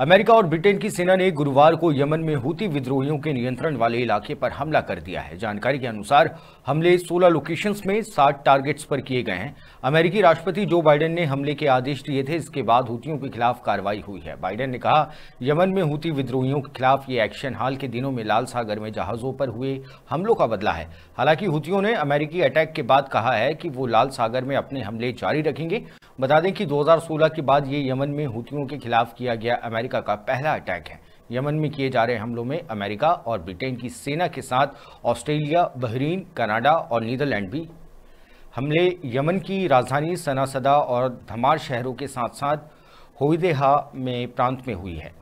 America और Britain की सेना ने गुरुवार को यमन में हुती विद्रोहियों के नियंत्रण वाले इलाके पर हमला कर दिया है जानकारी के अनुसार हमले 16 लोकेशंस में 60 टारगेट्स पर किए गए हैं अमेरिकी राष्ट्रपति जो बाइडेन ने हमले के आदेश दिए थे इसके बाद हूतियों के खिलाफ कार्रवाई हुई है बाइडेन ने कहा यमन में हुती विद्रोहियों के खिलाफ ये एक्शन हाल के दिनों में लाल सागर में जहाजों पर हुए हमलों का बदला है हालांकि हूतियों ने अमेरिकी अटैक के बाद कहा है कि वो लाल सागर में अपने हमले जारी रखेंगे बता दें कि दो के बाद ये यमन में हूतियों के खिलाफ किया गया अमेरिका अमेरिका का पहला अटैक है यमन में किए जा रहे हमलों में अमेरिका और ब्रिटेन की सेना के साथ ऑस्ट्रेलिया बहरीन कनाडा और नीदरलैंड भी हमले यमन की राजधानी सनासदा और धमार शहरों के साथ साथ होदेहा में प्रांत में हुई है